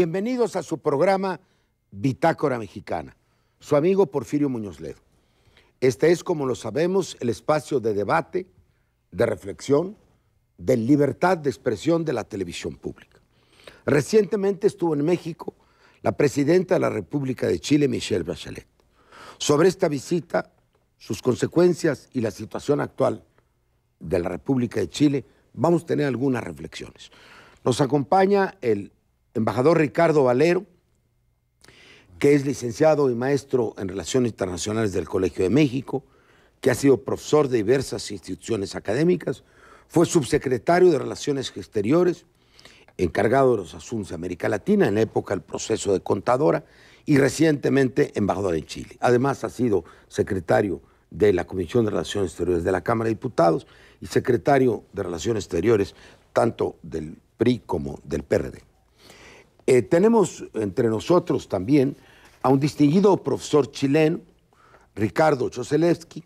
Bienvenidos a su programa Bitácora Mexicana. Su amigo Porfirio Muñoz Ledo. Este es, como lo sabemos, el espacio de debate, de reflexión, de libertad de expresión de la televisión pública. Recientemente estuvo en México la presidenta de la República de Chile, Michelle Bachelet. Sobre esta visita, sus consecuencias y la situación actual de la República de Chile, vamos a tener algunas reflexiones. Nos acompaña el embajador Ricardo Valero, que es licenciado y maestro en Relaciones Internacionales del Colegio de México, que ha sido profesor de diversas instituciones académicas, fue subsecretario de Relaciones Exteriores, encargado de los asuntos de América Latina, en época del proceso de contadora, y recientemente embajador en Chile. Además ha sido secretario de la Comisión de Relaciones Exteriores de la Cámara de Diputados y secretario de Relaciones Exteriores tanto del PRI como del PRD. Eh, tenemos entre nosotros también a un distinguido profesor chileno, Ricardo Choselewski,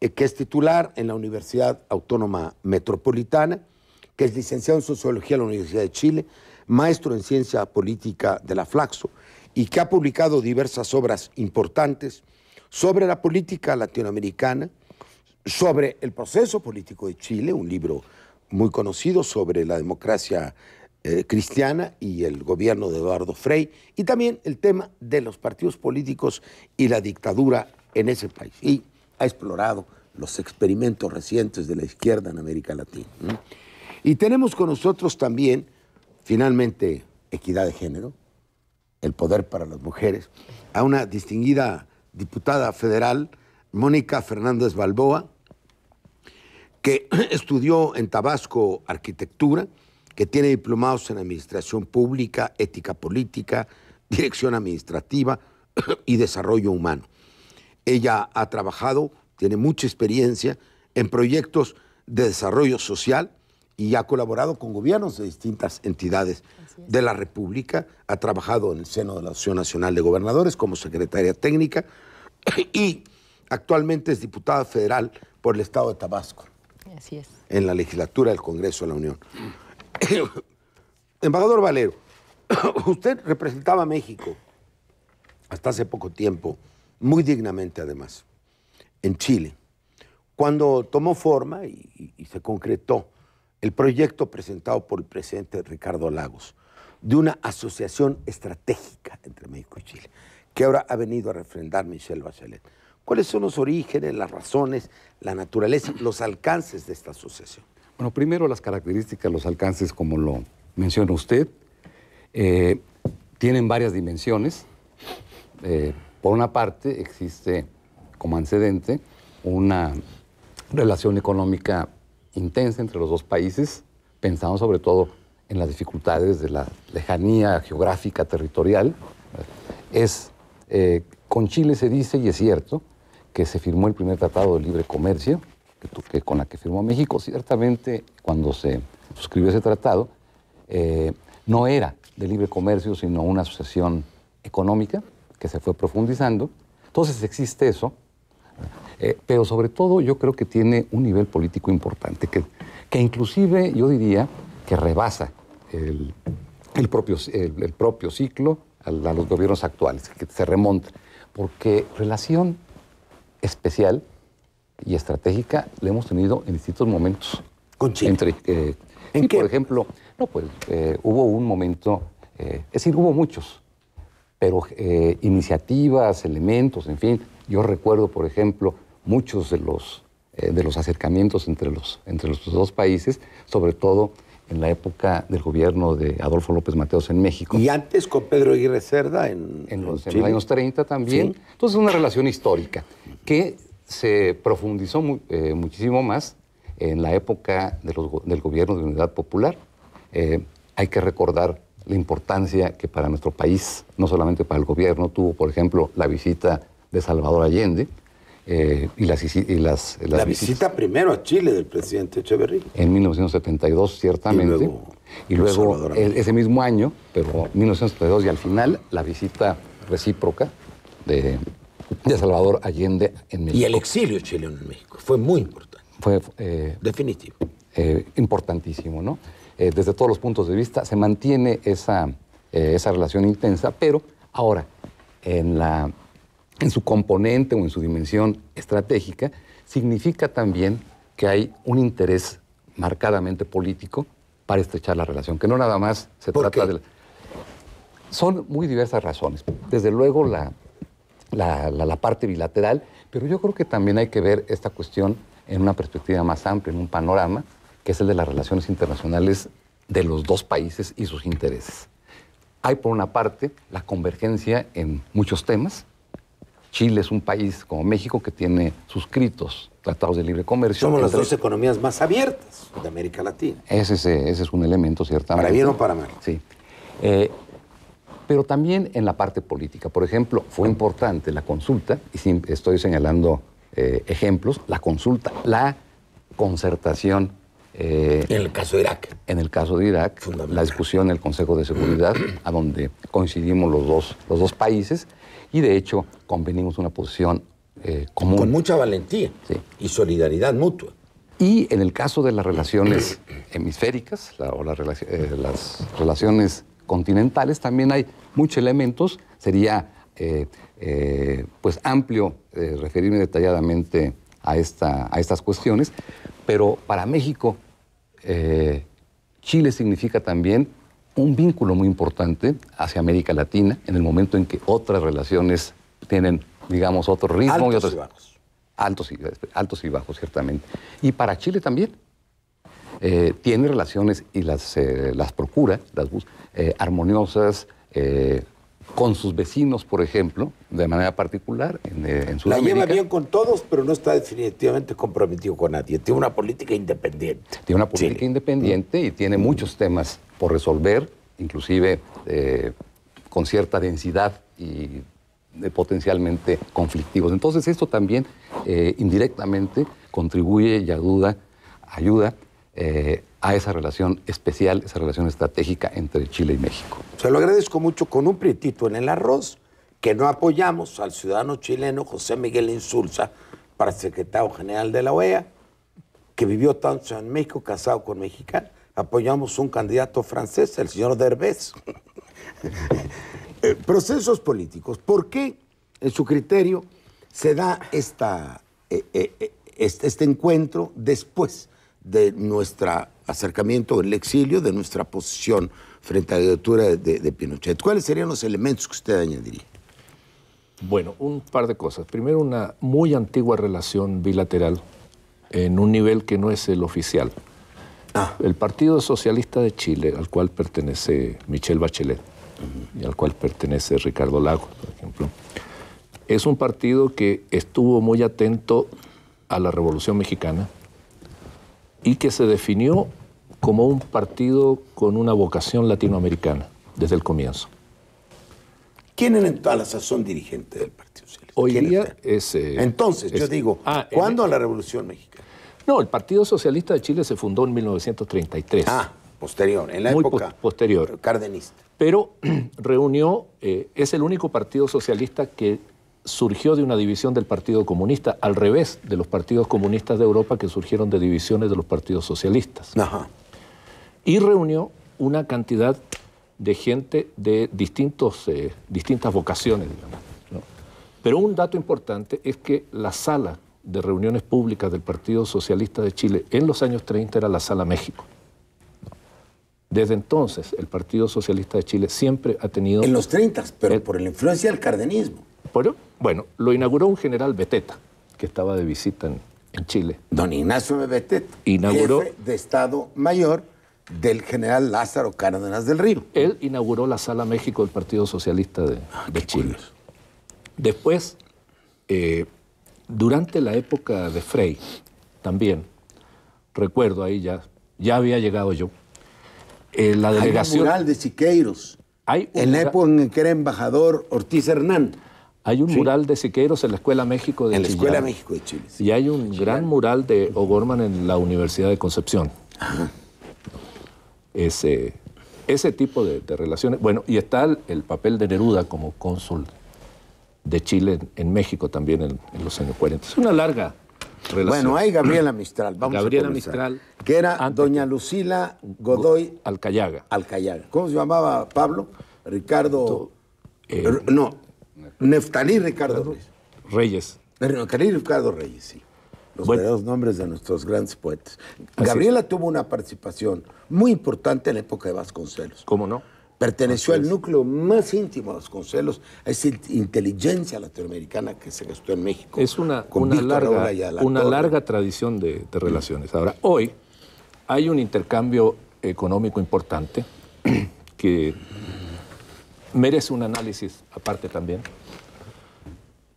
eh, que es titular en la Universidad Autónoma Metropolitana, que es licenciado en Sociología en la Universidad de Chile, maestro en Ciencia Política de la Flaxo y que ha publicado diversas obras importantes sobre la política latinoamericana, sobre el proceso político de Chile, un libro muy conocido sobre la democracia eh, cristiana y el gobierno de Eduardo Frey, y también el tema de los partidos políticos y la dictadura en ese país. Y ha explorado los experimentos recientes de la izquierda en América Latina. Y tenemos con nosotros también, finalmente, equidad de género, el poder para las mujeres, a una distinguida diputada federal, Mónica Fernández Balboa, que estudió en Tabasco arquitectura, que tiene diplomados en Administración Pública, Ética Política, Dirección Administrativa y Desarrollo Humano. Ella ha trabajado, tiene mucha experiencia en proyectos de desarrollo social y ha colaborado con gobiernos de distintas entidades de la República, ha trabajado en el seno de la Asociación Nacional de Gobernadores como secretaria técnica y actualmente es diputada federal por el Estado de Tabasco. Así es. En la legislatura del Congreso de la Unión. Embajador Valero, usted representaba a México hasta hace poco tiempo, muy dignamente además, en Chile, cuando tomó forma y, y se concretó el proyecto presentado por el presidente Ricardo Lagos de una asociación estratégica entre México y Chile, que ahora ha venido a refrendar Michelle Bachelet. ¿Cuáles son los orígenes, las razones, la naturaleza, los alcances de esta asociación? Bueno, primero las características, los alcances, como lo menciona usted, eh, tienen varias dimensiones. Eh, por una parte, existe como antecedente una relación económica intensa entre los dos países, pensando sobre todo en las dificultades de la lejanía geográfica territorial. Es, eh, con Chile se dice, y es cierto, que se firmó el primer tratado de libre comercio, que, con la que firmó México. Ciertamente, cuando se suscribió ese tratado, eh, no era de libre comercio, sino una asociación económica que se fue profundizando. Entonces existe eso, eh, pero sobre todo yo creo que tiene un nivel político importante, que, que inclusive yo diría que rebasa el, propio, el, propio ciclo a, a los gobiernos actuales, que se remonta, porque relación especial y estratégica la hemos tenido en distintos momentos. ¿Con Chile? Entre, eh, Por ejemplo, no, pues eh, hubo un momento, eh, es decir, hubo muchos, pero iniciativas, elementos, en fin. Yo recuerdo, por ejemplo, muchos de los, de los acercamientos entre los, entre los dos países, sobre todo en la época del gobierno de Adolfo López Mateos en México. Y antes con Pedro Aguirre Cerda en, en los, años 30 también. Entonces, Entonces, una relación histórica que se profundizó eh, muchísimo más en la época del gobierno de unidad popular. Eh, hay que recordar la importancia que para nuestro país, no solamente para el gobierno, tuvo, por ejemplo, la visita de Salvador Allende eh, y las, La visita primero a Chile del presidente Echeverría. En 1972, ciertamente. Y luego, ese mismo año, pero 1972 y al final, la visita recíproca de, de Salvador Allende en México. Y el exilio chileno en México fue muy importante. Fue eh, definitivo. Eh, importantísimo, ¿no? Eh, desde todos los puntos de vista se mantiene esa, relación intensa, pero ahora, en, la, en su componente o en su dimensión estratégica, significa también que hay un interés marcadamente político para estrechar la relación, que no nada más se trata de... Son muy diversas razones. Desde luego la, la, parte bilateral, pero yo creo que también hay que ver esta cuestión en una perspectiva más amplia, en un panorama, que es el de las relaciones internacionales de los dos países y sus intereses. Hay por una parte la convergencia en muchos temas. Chile es un país como México que tiene suscritos tratados de libre comercio. Somos las dos economías más abiertas de América Latina. Eh, ese es, un elemento, ciertamente. Para bien o para mal. Sí. Eh, pero también en la parte política. Por ejemplo, fue importante la consulta, y estoy señalando eh, ejemplos, la consulta, la concertación. Eh, en el caso de Irak. En el caso de Irak, la discusión en el Consejo de Seguridad, a donde coincidimos los dos, los dos países, y de hecho convenimos una posición eh, común. Con mucha valentía y solidaridad mutua. Y en el caso de las relaciones hemisféricas, o las relaciones continentales también hay muchos elementos. Sería eh, eh, pues amplio eh, referirme detalladamente a, esta, a estas cuestiones, pero para México Chile significa también un vínculo muy importante hacia América Latina en el momento en que otras relaciones tienen, digamos, otro ritmo altos y otros... Y bajos. altos y bajos, ciertamente. Y para Chile también, eh, tiene relaciones y las, eh, las procura, las busca, eh, armoniosas con sus vecinos, por ejemplo, de manera particular en, en La lleva bien con todos, pero no está definitivamente comprometido con nadie. Tiene una política independiente. Tiene una política independiente y tiene muchos temas por resolver, inclusive con cierta densidad y potencialmente conflictivos. Entonces esto también indirectamente contribuye y ayuda, ayuda eh, a esa relación especial, esa relación estratégica entre Chile y México. Se lo agradezco mucho con un prietito en el arroz, que no apoyamos al ciudadano chileno José Miguel Insulza para secretario general de la OEA, que vivió tanto en México casado con mexicano. Apoyamos un candidato francés, el señor Derbez. Eh, procesos políticos. ¿Por qué, en su criterio, se da esta, eh, este, este encuentro después de nuestro acercamiento en el exilio, de nuestra posición frente a la dictadura de, Pinochet. ¿Cuáles serían los elementos que usted añadiría? Bueno, un par de cosas. Primero, una muy antigua relación bilateral en un nivel que no es el oficial. Ah. El Partido Socialista de Chile, al cual pertenece Michelle Bachelet y al cual pertenece Ricardo Lago, por ejemplo, es un partido que estuvo muy atento a la Revolución Mexicana, y que se definió como un partido con una vocación latinoamericana desde el comienzo. ¿Quién en toda son dirigentes del Partido Socialista? Hoy día es... Eh, Entonces, yo digo, ah, ¿cuándo a la Revolución Mexicana? No, el Partido Socialista de Chile se fundó en 1933. Ah, posterior, en la época posterior. cardenista. Pero reunió, eh, es el único partido socialista que surgió de una división del Partido Comunista, al revés de los partidos comunistas de Europa que surgieron de divisiones de los partidos socialistas. Y reunió una cantidad de gente de distintos, eh, distintas vocaciones, digamos. Pero un dato importante es que la sala de reuniones públicas del Partido Socialista de Chile en los años 30 era la Sala México. Desde entonces, el Partido Socialista de Chile siempre ha tenido... En los 30, pero por la influencia del cardenismo. Bueno, lo inauguró un general Beteta, que estaba de visita en, Chile. Don Ignacio Beteta, inauguró, jefe de Estado Mayor del general Lázaro Cárdenas del Río. Él inauguró la Sala México del Partido Socialista de, ah, Chile. Después, eh, durante la época de Frey, también, recuerdo ahí ya, ya había llegado yo, eh, la delegación... de Siqueiros. Hay en la época en que era embajador Ortiz Hernández. Hay un mural de Siqueiros en la Escuela México de Chile. En la Escuela México de Chile. Y hay un gran mural de O'Gorman en la Universidad de Concepción. Ese, ese tipo de, relaciones. Bueno, y está el, papel de Neruda como cónsul de Chile en, México también en, los años 40. Es una larga relación. Bueno, hay Gabriela Mistral. Vamos Gabriela Mistral. Que era doña Lucila Godoy. Alcayaga. Alcayaga. ¿Cómo se llamaba Pablo? Ricardo. Eh, no, Neftalí Ricardo Reyes. Reyes. Eh, Neftalí Ricardo Reyes, sí. Los verdaderos nombres de nuestros grandes poetas. Gabriela tuvo una participación muy importante en la época de Vasconcelos. ¿Cómo no? Perteneció al núcleo más íntimo de Vasconcelos, a esa inteligencia latinoamericana que se gastó en México. Es una, larga, una larga tradición de, de, relaciones. Ahora, hoy hay un intercambio económico importante que merece un análisis aparte también.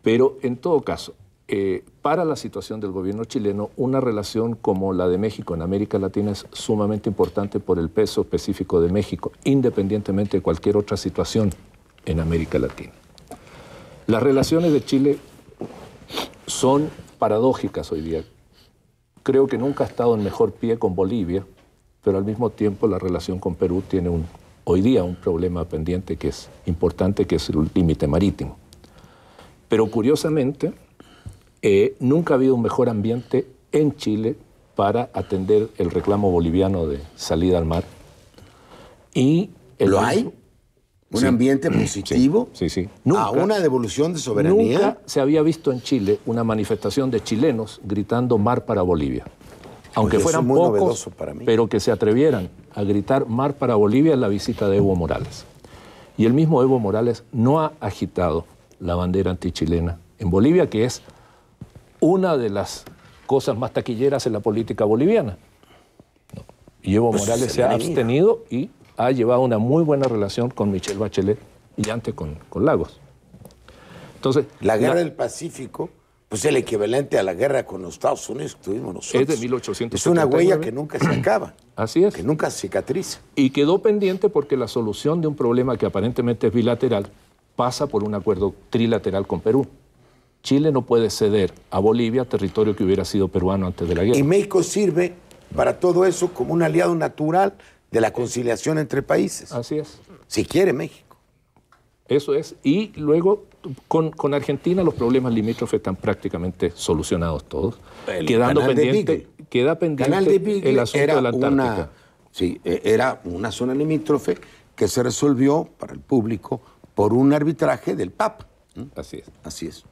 Pero en todo caso, eh, para la situación del gobierno chileno, una relación como la de México en América Latina es sumamente importante por el peso específico de México, independientemente de cualquier otra situación en América Latina. Las relaciones de Chile son paradójicas hoy día. Creo que nunca ha estado en mejor pie con Bolivia, pero al mismo tiempo la relación con Perú tiene un hoy día un problema pendiente que es importante, que es el límite marítimo. Pero curiosamente, eh, nunca ha habido un mejor ambiente en Chile para atender el reclamo boliviano de salida al mar. Y ¿Lo hay? ¿Un ambiente positivo? Sí, sí. ¿A una devolución de soberanía? Nunca se había visto en Chile una manifestación de chilenos gritando mar para Bolivia aunque fueran pocos, para pero que se atrevieran a gritar mar para Bolivia en la visita de Evo Morales. Y el mismo Evo Morales no ha agitado la bandera antichilena en Bolivia, que es una de las cosas más taquilleras en la política boliviana. Y Evo pues, Morales se, ha abstenido y ha llevado una muy buena relación con Michelle Bachelet y antes con, Lagos. Entonces, la guerra del Pacífico pues el equivalente a la guerra con los Estados Unidos que tuvimos nosotros. Es de 1800. Es una huella que nunca se acaba. Así es. Que nunca cicatriza. Y quedó pendiente porque la solución de un problema que aparentemente es bilateral pasa por un acuerdo trilateral con Perú. Chile no puede ceder a Bolivia territorio que hubiera sido peruano antes de la guerra. Y México sirve para todo eso como un aliado natural de la conciliación entre países. Así es. Si quiere México. Eso es. Y luego con, Argentina los problemas limítrofes están prácticamente solucionados todos. quedando pendiente, queda pendiente canal de el asunto era de la Una, sí, e, era una zona limítrofe que se resolvió para el público por un arbitraje del Papa. Así es. Así es.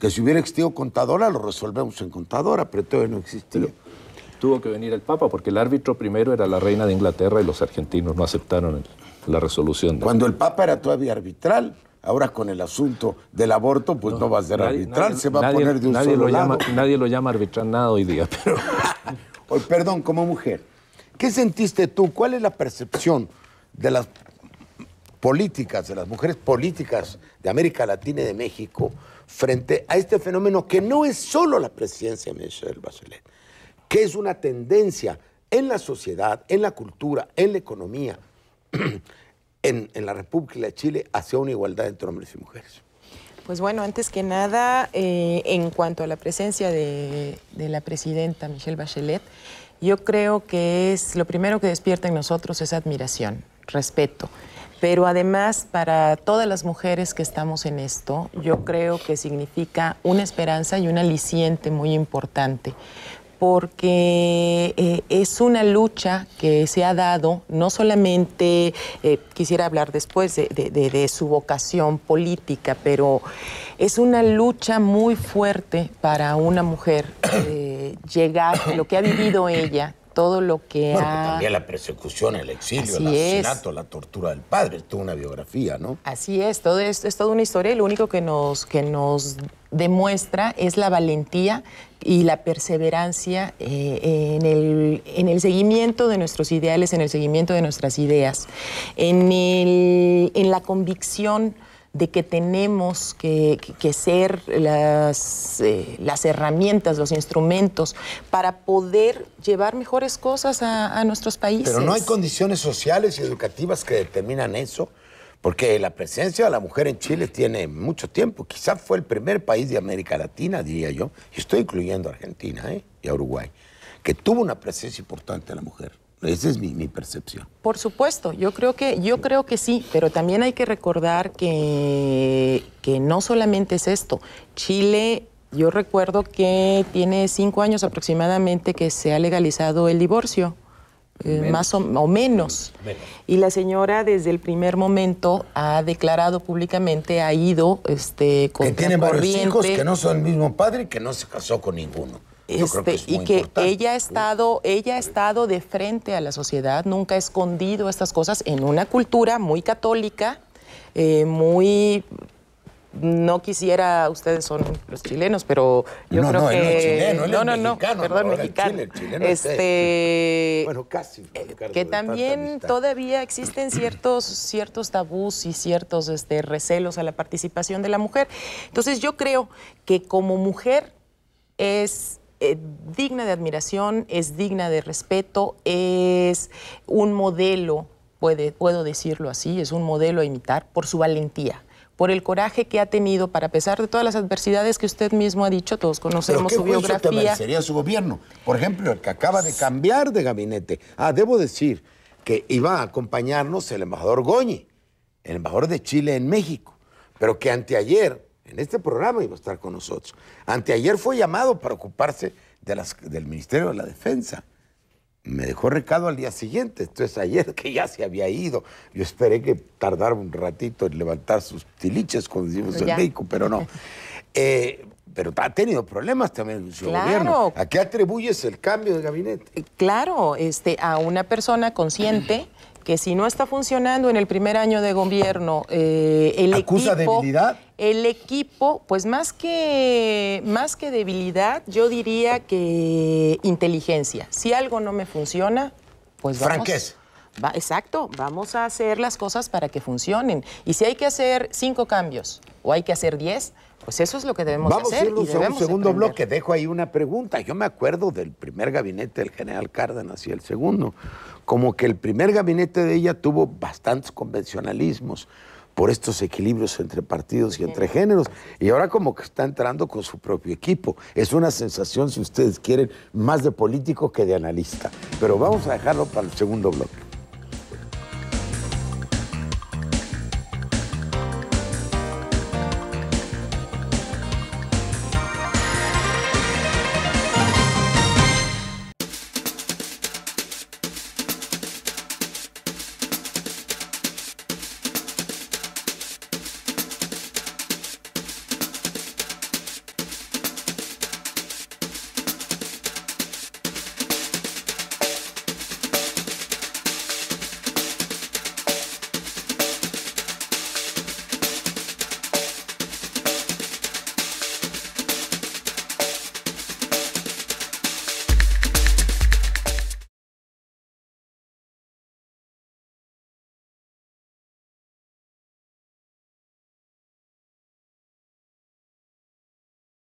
Que si hubiera existido contadora, lo resolvemos en contadora, pero todavía no existió tuvo que venir el Papa porque el árbitro primero era la reina de Inglaterra y los argentinos no aceptaron el, la resolución. Cuando el Papa era todavía arbitral, ahora con el asunto del aborto, pues no, va a ser arbitral, se va a poner de un solo lado. Llama, nadie lo llama arbitral nada hoy día, pero... Hoy, perdón, como mujer, ¿qué sentiste tú? ¿Cuál es la percepción de las políticas, de las mujeres políticas de América Latina y de México frente a este fenómeno que no es solo la presidencia de Michelle Bachelet, que es una tendencia en la sociedad, en la cultura, en la economía, en, la República de Chile hacia una igualdad entre hombres y mujeres. Pues bueno, antes que nada, eh, en cuanto a la presencia de, la presidenta Michelle Bachelet, yo creo que es lo primero que despierta en nosotros es admiración, respeto. Pero además, para todas las mujeres que estamos en esto, yo creo que significa una esperanza y un aliciente muy importante porque eh, es una lucha que se ha dado, no solamente, eh, quisiera hablar después de, su vocación política, pero es una lucha muy fuerte para una mujer llegar eh, llegar, lo que ha vivido ella, todo lo que bueno, También la persecución, el exilio, el asesinato, la tortura del padre, toda una biografía, ¿no? Así es, todo es toda una historia lo único que nos, que nos demuestra es la valentía y la perseverancia eh, en, el, seguimiento de nuestros ideales, en el seguimiento de nuestras ideas, en, en la convicción de que tenemos que, ser las, eh, las, herramientas, los instrumentos para poder llevar mejores cosas a, nuestros países. Pero no hay condiciones sociales y educativas que determinan eso. Porque la presencia de la mujer en Chile tiene mucho tiempo. Quizás fue el primer país de América Latina, diría yo, y estoy incluyendo a Argentina ¿eh? y a Uruguay, que tuvo una presencia importante de la mujer. Esa es mi, percepción. Por supuesto, yo creo que, yo creo que sí, pero también hay que recordar que, que no solamente es esto. Chile, yo recuerdo que tiene cinco años aproximadamente que se ha legalizado el divorcio. Eh, más o, menos. Y la señora desde el primer momento ha declarado públicamente, ha ido este, con... Que tiene varios hijos que no son el mismo padre y que no se casó con ninguno. Este, y que ella ha estado, ella ha estado de frente a la sociedad, nunca ha escondido estas cosas en una cultura muy católica, eh, muy no quisiera, ustedes son los chilenos, pero yo no, creo no, que. no, no, no, perdón, mexicano. este, bueno, casi. Eh, que también todavía existen ciertos, ciertos tabús y ciertos este, recelos a la participación de la mujer. Entonces, yo creo que como mujer es eh, digna de admiración, es digna de respeto, es un modelo, puede, puedo decirlo así, es un modelo a imitar por su valentía por el coraje que ha tenido para, pesar de todas las adversidades que usted mismo ha dicho, todos conocemos su biografía. sería su gobierno? Por ejemplo, el que acaba de cambiar de gabinete. Ah, debo decir que iba a acompañarnos el embajador Goñi, el embajador de Chile en México, pero que anteayer en este programa iba a estar con nosotros. Anteayer fue llamado para ocuparse de las, del Ministerio de la Defensa. Me dejó recado al día siguiente, entonces ayer que ya se había ido. Yo esperé que tardara un ratito en levantar sus tiliches, como decimos el pues en pero no. Eh, pero ha tenido problemas también su claro. gobierno. ¿A qué atribuyes el cambio de gabinete? Claro, este, a una persona consciente que si no está funcionando en el primer año de gobierno eh, el ¿Acusa debilidad? El equipo, pues más que, más que debilidad, yo diría que inteligencia. Si algo no me funciona, pues vamos... Franquez. exacto, vamos a hacer las cosas para que funcionen. Y si hay que hacer cinco cambios o hay que hacer diez, pues eso es lo que debemos Vamos hacer. Vamos a un segundo bloque. Dejo ahí una pregunta. Yo me acuerdo del primer gabinete del general Cárdenas y el segundo. Como que el primer gabinete de ella tuvo bastantes convencionalismos por estos equilibrios entre partidos y entre géneros. Y ahora como que está entrando con su propio equipo. Es una sensación, si ustedes quieren, más de político que de analista. Pero vamos a dejarlo para el segundo bloque.